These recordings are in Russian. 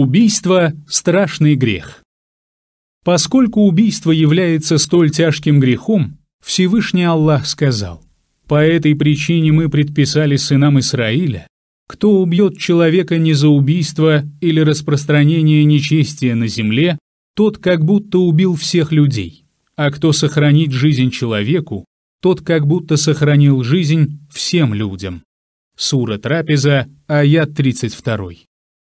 Убийство – страшный грех. Поскольку убийство является столь тяжким грехом, Всевышний Аллах сказал, «По этой причине мы предписали сынам Исраиля, кто убьет человека не за убийство или распространение нечестия на земле, тот как будто убил всех людей, а кто сохранит жизнь человеку, тот как будто сохранил жизнь всем людям». Сура Трапеза, аят 32.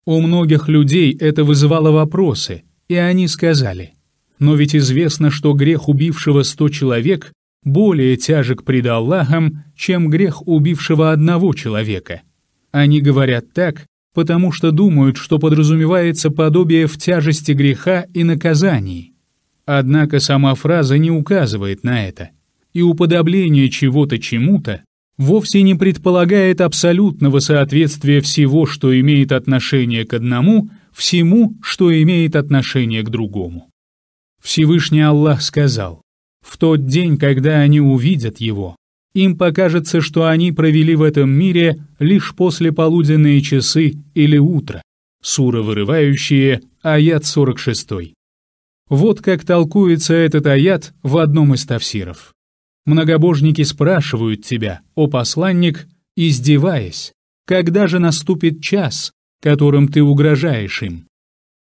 У многих людей это вызывало вопросы, и они сказали, «Но ведь известно, что грех убившего сто человек более тяжек пред Аллахом, чем грех убившего одного человека». Они говорят так, потому что думают, что подразумевается подобие в тяжести греха и наказании. Однако сама фраза не указывает на это, и уподобление чего-то чему-то вовсе не предполагает абсолютного соответствия всего, что имеет отношение к одному, всему, что имеет отношение к другому. Всевышний Аллах сказал, «В тот день, когда они увидят Его, им покажется, что они провели в этом мире лишь после полуденные часы или утро». Сура вырывающие, аят 46. Вот как толкуется этот аят в одном из тафсиров. Многобожники спрашивают тебя, о посланник, издеваясь, когда же наступит час, которым ты угрожаешь им?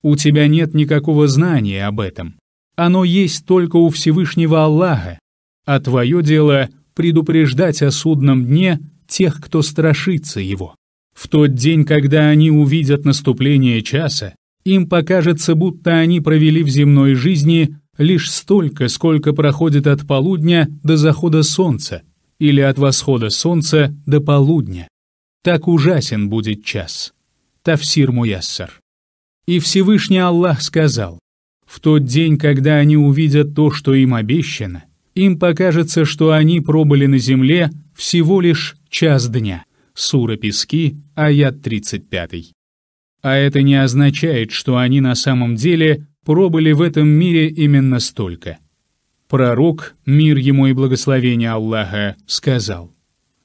У тебя нет никакого знания об этом. Оно есть только у Всевышнего Аллаха, а твое дело — предупреждать о судном дне тех, кто страшится его. В тот день, когда они увидят наступление часа, им покажется, будто они провели в земной жизни лишь столько, сколько проходит от полудня до захода солнца или от восхода солнца до полудня. Так ужасен будет час. Тавсир Муяссар. И Всевышний Аллах сказал, «В тот день, когда они увидят то, что им обещано, им покажется, что они пробыли на земле всего лишь час дня». Сура Пески, аят 35. А это не означает, что они на самом деле пробыли в этом мире именно столько. Пророк, мир ему и благословение Аллаха, сказал,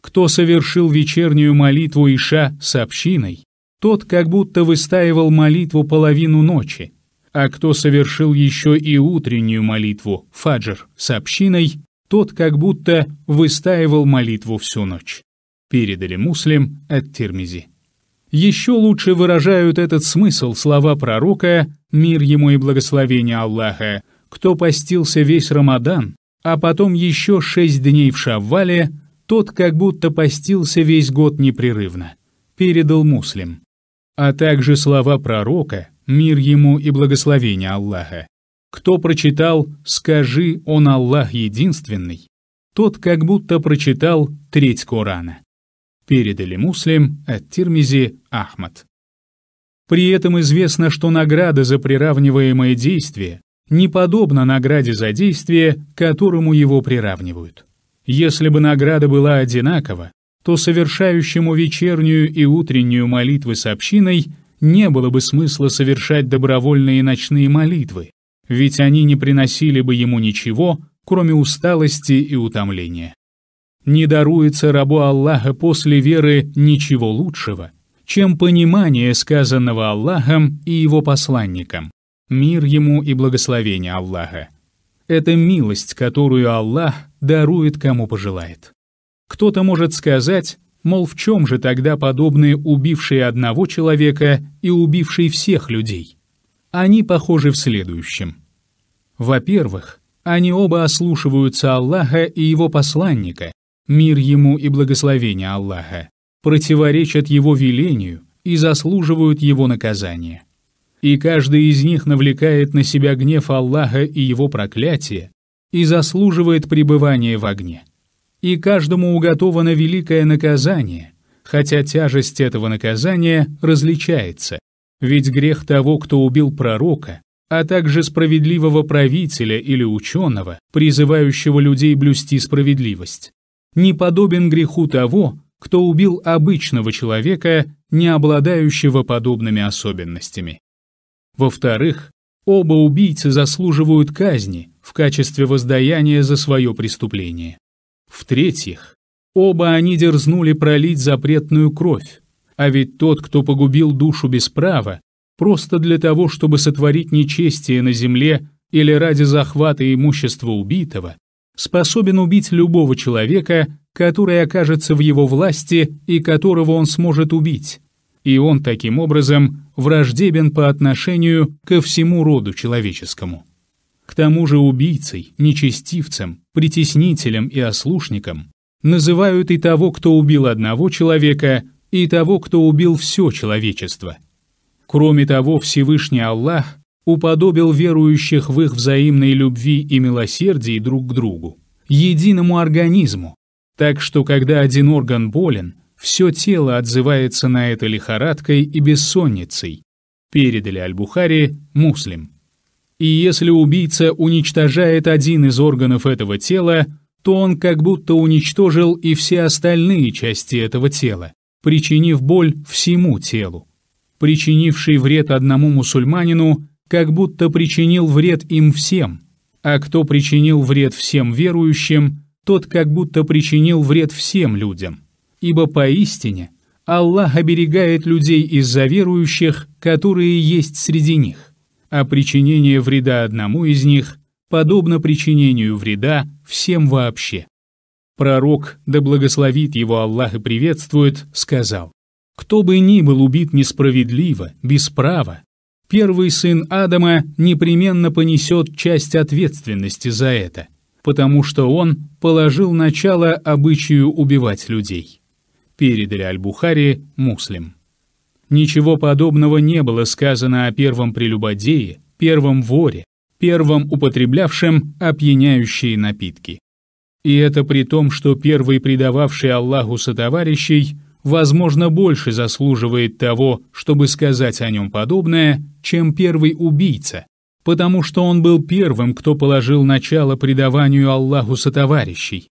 «Кто совершил вечернюю молитву Иша с общиной, тот как будто выстаивал молитву половину ночи, а кто совершил еще и утреннюю молитву, фаджр, с общиной, тот как будто выстаивал молитву всю ночь. Передали муслим от термизи. Еще лучше выражают этот смысл слова пророка «Мир ему и благословение Аллаха», «Кто постился весь Рамадан, а потом еще шесть дней в Шаввале, тот как будто постился весь год непрерывно», передал муслим. А также слова пророка «Мир ему и благословение Аллаха». Кто прочитал «Скажи, он Аллах единственный», тот как будто прочитал треть Корана передали Муслим от Тирмизи Ахмад. При этом известно, что награда за приравниваемое действие не подобна награде за действие, которому его приравнивают. Если бы награда была одинакова, то совершающему вечернюю и утреннюю молитвы с общиной не было бы смысла совершать добровольные ночные молитвы, ведь они не приносили бы ему ничего, кроме усталости и утомления. Не даруется рабу Аллаха после веры ничего лучшего, чем понимание сказанного Аллахом и его посланником. Мир ему и благословение Аллаха. Это милость, которую Аллах дарует кому пожелает. Кто-то может сказать, мол, в чем же тогда подобные убившие одного человека и убившие всех людей? Они похожи в следующем. Во-первых, они оба ослушиваются Аллаха и его посланника, мир ему и благословение Аллаха, противоречат его велению и заслуживают его наказания. И каждый из них навлекает на себя гнев Аллаха и его проклятие и заслуживает пребывания в огне. И каждому уготовано великое наказание, хотя тяжесть этого наказания различается, ведь грех того, кто убил пророка, а также справедливого правителя или ученого, призывающего людей блюсти справедливость, не подобен греху того, кто убил обычного человека, не обладающего подобными особенностями. Во-вторых, оба убийцы заслуживают казни в качестве воздаяния за свое преступление. В-третьих, оба они дерзнули пролить запретную кровь, а ведь тот, кто погубил душу без права, просто для того, чтобы сотворить нечестие на земле или ради захвата имущества убитого, способен убить любого человека, который окажется в его власти и которого он сможет убить. И он таким образом враждебен по отношению ко всему роду человеческому. К тому же убийцей, нечестивцем, притеснителем и ослушником называют и того, кто убил одного человека, и того, кто убил все человечество. Кроме того, Всевышний Аллах уподобил верующих в их взаимной любви и милосердии друг к другу, единому организму, так что когда один орган болен, все тело отзывается на это лихорадкой и бессонницей, передали Аль-Бухари муслим. И если убийца уничтожает один из органов этого тела, то он как будто уничтожил и все остальные части этого тела, причинив боль всему телу. Причинивший вред одному мусульманину как будто причинил вред им всем, а кто причинил вред всем верующим, тот как будто причинил вред всем людям. Ибо поистине Аллах оберегает людей из-за верующих, которые есть среди них, а причинение вреда одному из них подобно причинению вреда всем вообще. Пророк, да благословит его Аллах и приветствует, сказал, «Кто бы ни был убит несправедливо, без права, Первый сын Адама непременно понесет часть ответственности за это, потому что он положил начало обычаю убивать людей. Передали Аль-Бухари муслим. Ничего подобного не было сказано о первом прелюбодее, первом воре, первом употреблявшем опьяняющие напитки. И это при том, что первый предававший Аллаху сотоварищей – возможно, больше заслуживает того, чтобы сказать о нем подобное, чем первый убийца, потому что он был первым, кто положил начало предаванию Аллаху сотоварищей.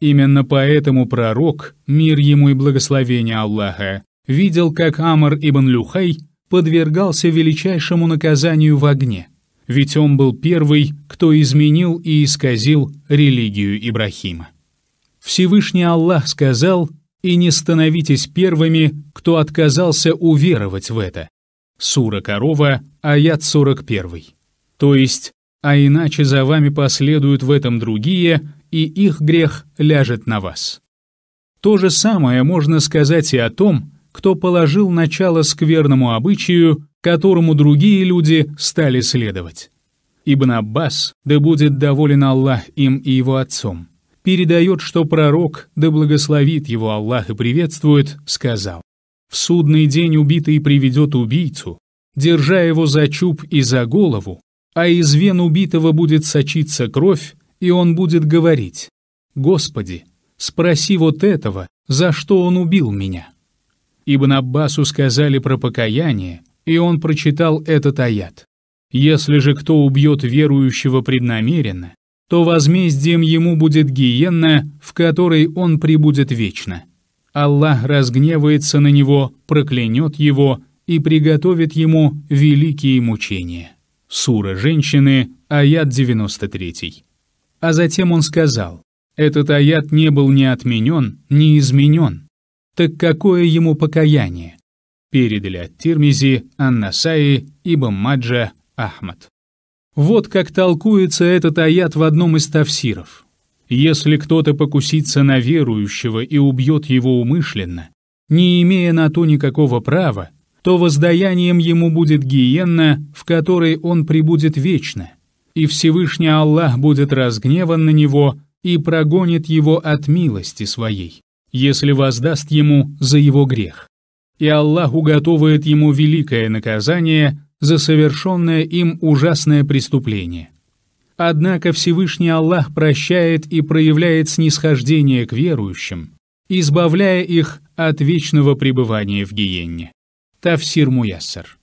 Именно поэтому пророк, мир ему и благословение Аллаха, видел, как Амар ибн Люхай подвергался величайшему наказанию в огне, ведь он был первый, кто изменил и исказил религию Ибрахима. Всевышний Аллах сказал – и не становитесь первыми, кто отказался уверовать в это». Сура Корова, аят 41. То есть, а иначе за вами последуют в этом другие, и их грех ляжет на вас. То же самое можно сказать и о том, кто положил начало скверному обычаю, которому другие люди стали следовать. Ибн Аббас, да будет доволен Аллах им и его отцом, передает, что пророк, да благословит его Аллах и приветствует, сказал, «В судный день убитый приведет убийцу, держа его за чуб и за голову, а из вен убитого будет сочиться кровь, и он будет говорить, «Господи, спроси вот этого, за что он убил меня». Ибн Аббасу сказали про покаяние, и он прочитал этот аят. «Если же кто убьет верующего преднамеренно, то возмездием ему будет гиенна, в которой он пребудет вечно. Аллах разгневается на него, проклянет его и приготовит ему великие мучения. Сура «Женщины», аят 93. А затем он сказал, «Этот аят не был ни отменен, ни изменен. Так какое ему покаяние?» Передали от Тирмизи, Аннасаи, Ибн Маджа, Ахмад. Вот как толкуется этот аят в одном из тавсиров. «Если кто-то покусится на верующего и убьет его умышленно, не имея на то никакого права, то воздаянием ему будет гиенна, в которой он прибудет вечно, и Всевышний Аллах будет разгневан на него и прогонит его от милости своей, если воздаст ему за его грех. И Аллах уготовает ему великое наказание за совершенное им ужасное преступление. Однако Всевышний Аллах прощает и проявляет снисхождение к верующим, избавляя их от вечного пребывания в гиенне. Тавсир Муяссар.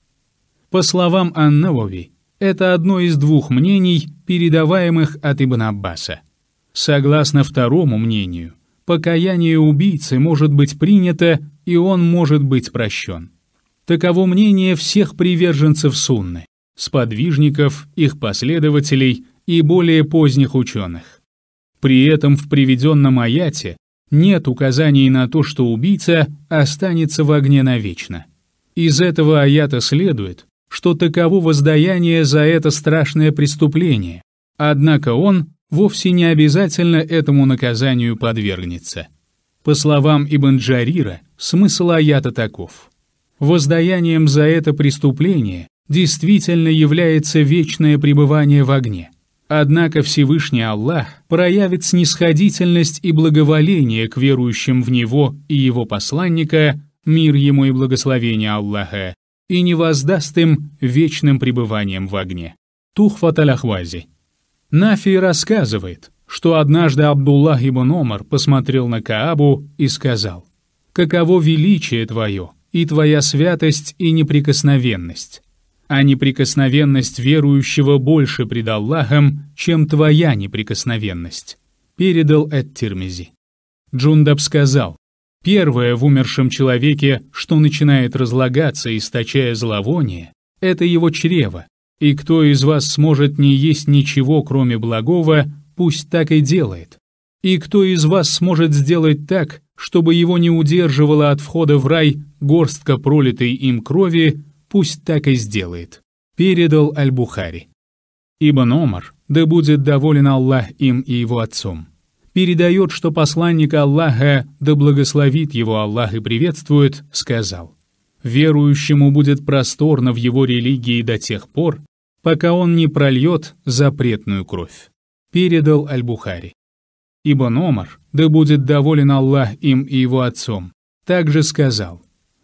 По словам Аннавови, это одно из двух мнений, передаваемых от Ибн Аббаса. Согласно второму мнению, покаяние убийцы может быть принято, и он может быть прощен. Таково мнение всех приверженцев Сунны, сподвижников, их последователей и более поздних ученых. При этом в приведенном аяте нет указаний на то, что убийца останется в огне навечно. Из этого аята следует, что таково воздаяние за это страшное преступление, однако он вовсе не обязательно этому наказанию подвергнется. По словам Ибн Джарира, смысл аята таков – Воздаянием за это преступление действительно является вечное пребывание в огне. Однако Всевышний Аллах проявит снисходительность и благоволение к верующим в Него и Его посланника, мир Ему и благословение Аллаха, и не воздаст им вечным пребыванием в огне. Тухфат Аляхвази. Нафи рассказывает, что однажды Абдуллах ибн Омар посмотрел на Каабу и сказал, «Каково величие твое!» и Твоя святость и неприкосновенность. А неприкосновенность верующего больше пред Аллахом, чем Твоя неприкосновенность», — передал Эт-Тирмизи. Джундаб сказал, «Первое в умершем человеке, что начинает разлагаться, источая зловоние, — это его чрево, и кто из вас сможет не есть ничего, кроме благого, пусть так и делает. И кто из вас сможет сделать так, чтобы его не удерживало от входа в рай горстка пролитой им крови пусть так и сделает, передал Аль-Бухари. Ибн Омар, да будет доволен Аллах им и его отцом, передает, что посланник Аллаха, да благословит его Аллах и приветствует, сказал, «Верующему будет просторно в его религии до тех пор, пока он не прольет запретную кровь», передал Аль-Бухари. Ибн Омар, да будет доволен Аллах им и его отцом, также сказал,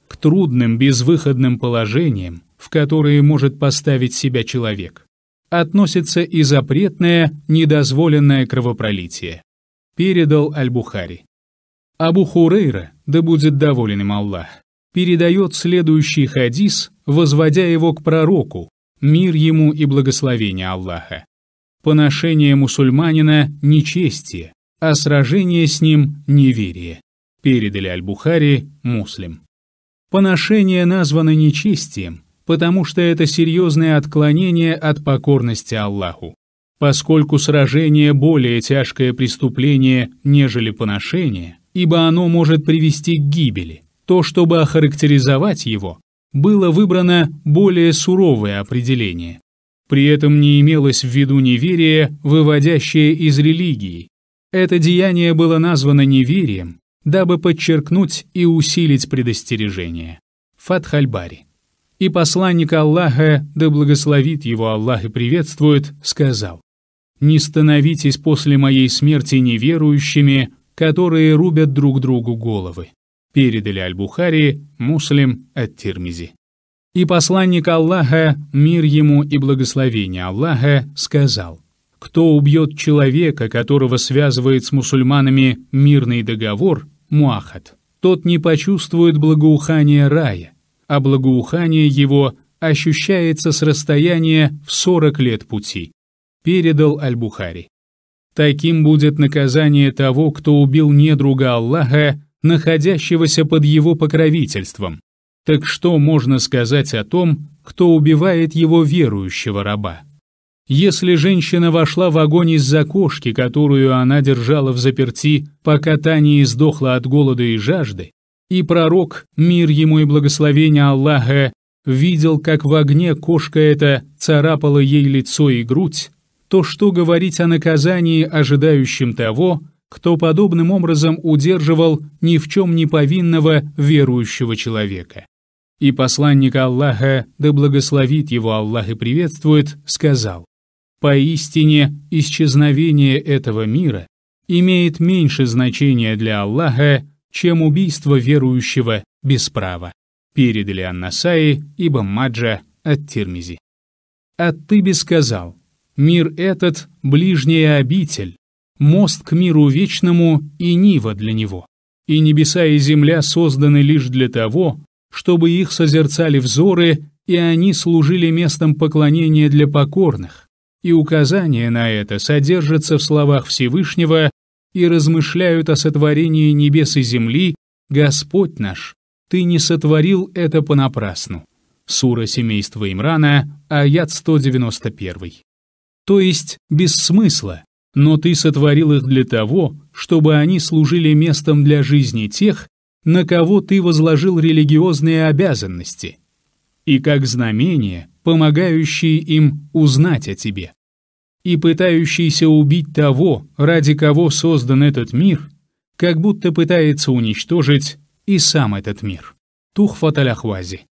к трудным безвыходным положениям, в которые может поставить себя человек, относится и запретное, недозволенное кровопролитие. Передал Аль-Бухари. Абу Хурейра, да будет доволен им Аллах, передает следующий хадис, возводя его к пророку, мир ему и благословение Аллаха. Поношение мусульманина – нечестие, а сражение с ним – неверие. Передали Аль-Бухари, муслим. Поношение названо нечестием, потому что это серьезное отклонение от покорности Аллаху. Поскольку сражение более тяжкое преступление, нежели поношение, ибо оно может привести к гибели, то, чтобы охарактеризовать его, было выбрано более суровое определение. При этом не имелось в виду неверие, выводящее из религии. Это деяние было названо неверием, дабы подчеркнуть и усилить предостережение. Фатхальбари. И посланник Аллаха, да благословит его Аллах и приветствует, сказал, «Не становитесь после моей смерти неверующими, которые рубят друг другу головы». Передали Аль-Бухари, Муслим от Тирмизи. И посланник Аллаха, мир ему и благословение Аллаха, сказал, «Кто убьет человека, которого связывает с мусульманами мирный договор, муахат. Тот не почувствует благоухания рая, а благоухание его ощущается с расстояния в 40 лет пути, передал Аль-Бухари. Таким будет наказание того, кто убил недруга Аллаха, находящегося под его покровительством. Так что можно сказать о том, кто убивает его верующего раба? Если женщина вошла в огонь из-за кошки, которую она держала в заперти, пока та не издохла от голода и жажды, и пророк, мир ему и благословение Аллаха, видел, как в огне кошка эта царапала ей лицо и грудь, то что говорить о наказании, ожидающем того, кто подобным образом удерживал ни в чем не повинного верующего человека. И посланник Аллаха, да благословит его Аллах и приветствует, сказал, Поистине, исчезновение этого мира имеет меньше значения для Аллаха, чем убийство верующего без права. Передали Аннасаи ибн Маджа от Тирмизи. А ты бы сказал, мир этот — ближняя обитель, мост к миру вечному и нива для него. И небеса и земля созданы лишь для того, чтобы их созерцали взоры, и они служили местом поклонения для покорных и указание на это содержится в словах Всевышнего и размышляют о сотворении небес и земли «Господь наш, Ты не сотворил это понапрасну». Сура семейства Имрана, аят 191. То есть без смысла, но Ты сотворил их для того, чтобы они служили местом для жизни тех, на кого Ты возложил религиозные обязанности – и как знамение, помогающее им узнать о тебе. И пытающийся убить того, ради кого создан этот мир, как будто пытается уничтожить и сам этот мир. Тухфаталяхвази.